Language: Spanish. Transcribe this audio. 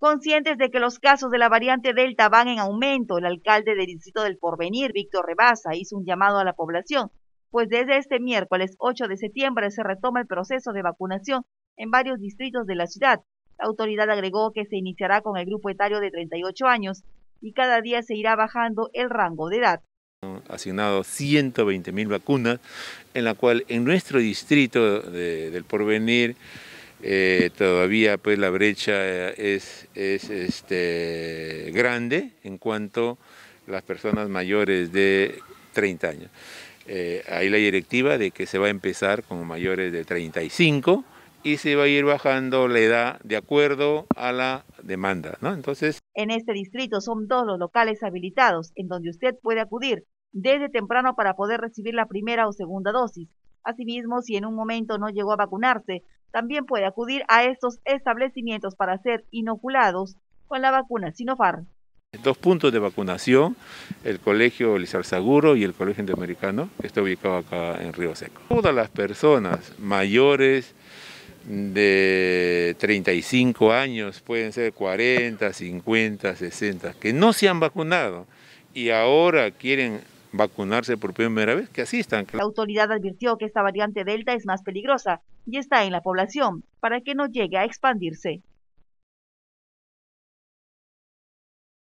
Conscientes de que los casos de la variante Delta van en aumento, el alcalde del Distrito del Porvenir, Víctor Rebaza, hizo un llamado a la población, pues desde este miércoles 8 de septiembre se retoma el proceso de vacunación en varios distritos de la ciudad. La autoridad agregó que se iniciará con el grupo etario de 38 años y cada día se irá bajando el rango de edad asignado 120 mil vacunas, en la cual en nuestro distrito del porvenir eh, todavía pues la brecha eh, es, este, grande en cuanto a las personas mayores de 30 años. Eh, hay la directiva de que se va a empezar con mayores de 35 y se va a ir bajando la edad de acuerdo a la demanda, ¿no? Entonces... En este distrito son dos los locales habilitados en donde usted puede acudir desde temprano para poder recibir la primera o segunda dosis. Asimismo, si en un momento no llegó a vacunarse, también puede acudir a estos establecimientos para ser inoculados con la vacuna SINOFAR. Dos puntos de vacunación, el Colegio Saguro y el Colegio Interamericano, que está ubicado acá en Río Seco. Todas las personas mayores de 35 años, pueden ser 40, 50, 60, que no se han vacunado y ahora quieren vacunarse por primera vez, que asistan. La autoridad advirtió que esta variante Delta es más peligrosa y está en la población para que no llegue a expandirse.